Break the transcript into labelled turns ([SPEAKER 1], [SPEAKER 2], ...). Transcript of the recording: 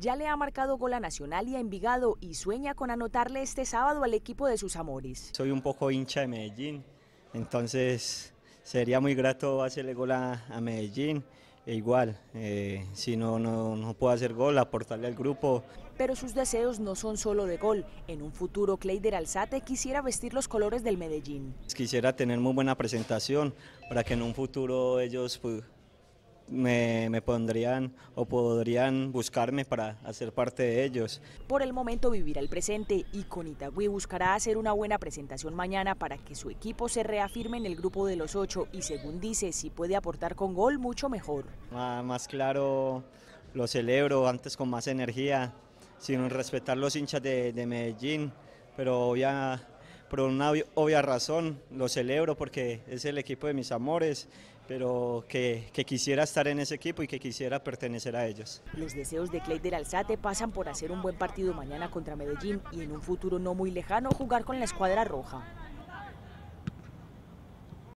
[SPEAKER 1] ya le ha marcado gol a Nacional y ha Envigado y sueña con anotarle este sábado al equipo de sus
[SPEAKER 2] amores. Soy un poco hincha de Medellín, entonces sería muy grato hacerle gol a, Medellín. E igual, eh, si no, no, puedo hacer gol, aportarle al grupo.
[SPEAKER 1] Pero sus deseos no son solo de gol. En un futuro, Clayder Alzate quisiera vestir los colores del Medellín.
[SPEAKER 2] Quisiera tener muy buena presentación para que en un futuro ellos me, pondrían o podrían buscarme para hacer parte de ellos.
[SPEAKER 1] Por el momento vivirá el presente y con buscará hacer una buena presentación mañana para que su equipo se reafirme en el grupo de los ocho y según dice, si puede aportar con gol, mucho mejor.
[SPEAKER 2] más claro, lo celebro antes con más energía, sin respetar los hinchas de, de Medellín, pero ya por una obvia razón, lo celebro porque es el equipo de mis amores, pero que, quisiera estar en ese equipo y que quisiera pertenecer a ellos.
[SPEAKER 1] Los deseos de Clay del Alzate pasan por hacer un buen partido mañana contra Medellín y en un futuro no muy lejano jugar con la escuadra roja.